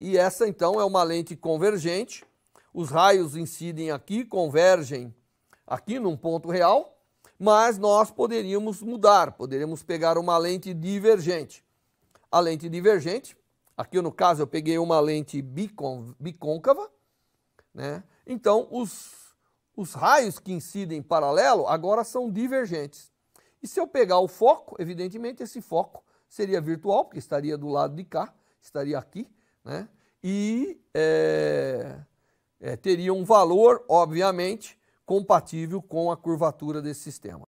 E essa então é uma lente convergente. Os raios incidem aqui, convergem aqui num ponto real, mas nós poderíamos mudar, poderíamos pegar uma lente divergente. A lente divergente, aqui no caso eu peguei uma lente bicôncava, né? Então os, os raios que incidem paralelo agora são divergentes. E se eu pegar o foco, evidentemente esse foco seria virtual, porque estaria do lado de cá, estaria aqui, né? e é, é, teria um valor, obviamente, compatível com a curvatura desse sistema.